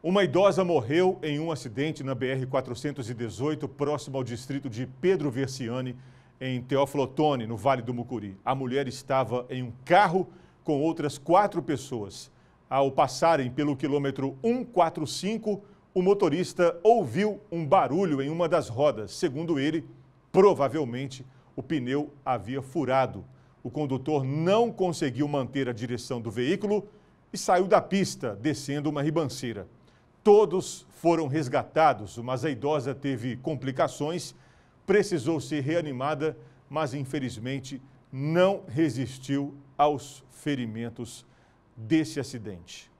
Uma idosa morreu em um acidente na BR-418, próximo ao distrito de Pedro Versiani, em Teoflotone, no Vale do Mucuri. A mulher estava em um carro com outras quatro pessoas. Ao passarem pelo quilômetro 145, o motorista ouviu um barulho em uma das rodas. Segundo ele, provavelmente o pneu havia furado. O condutor não conseguiu manter a direção do veículo e saiu da pista, descendo uma ribanceira. Todos foram resgatados, mas a idosa teve complicações, precisou ser reanimada, mas infelizmente não resistiu aos ferimentos desse acidente.